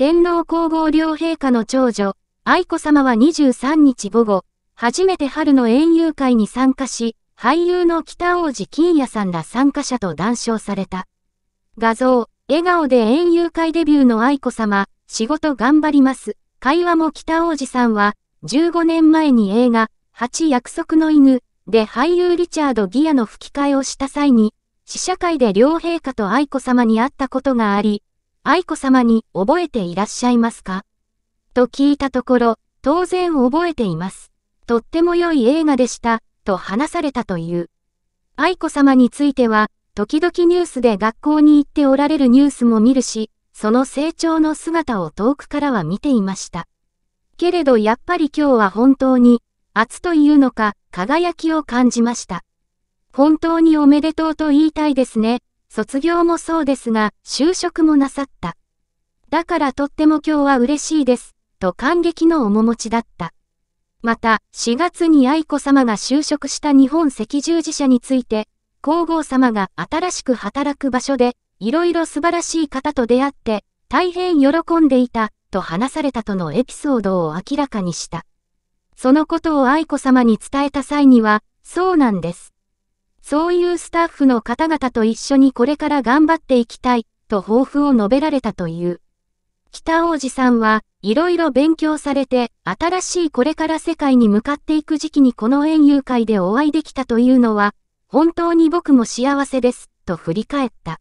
天皇皇后両陛下の長女、愛子さまは23日午後、初めて春の園遊会に参加し、俳優の北王子金也さんら参加者と談笑された。画像、笑顔で園遊会デビューの愛子さま、仕事頑張ります。会話も北王子さんは、15年前に映画、8約束の犬、で俳優リチャード・ギアの吹き替えをした際に、試写会で両陛下と愛子さまに会ったことがあり、愛子様に覚えていらっしゃいますかと聞いたところ、当然覚えています。とっても良い映画でした、と話されたという。愛子様については、時々ニュースで学校に行っておられるニュースも見るし、その成長の姿を遠くからは見ていました。けれどやっぱり今日は本当に、熱というのか、輝きを感じました。本当におめでとうと言いたいですね、卒業もそうですが、就職もなさった。だからとっても今日は嬉しいです、と感激の面持ちだった。また、4月に愛子さまが就職した日本赤十字社について、皇后さまが新しく働く場所で、いろいろ素晴らしい方と出会って、大変喜んでいた、と話されたとのエピソードを明らかにした。そのことを愛子さまに伝えた際には、そうなんです。そういうスタッフの方々と一緒にこれから頑張っていきたい、と抱負を述べられたという。北王子さんは、いろいろ勉強されて、新しいこれから世界に向かっていく時期にこの園遊会でお会いできたというのは、本当に僕も幸せです、と振り返った。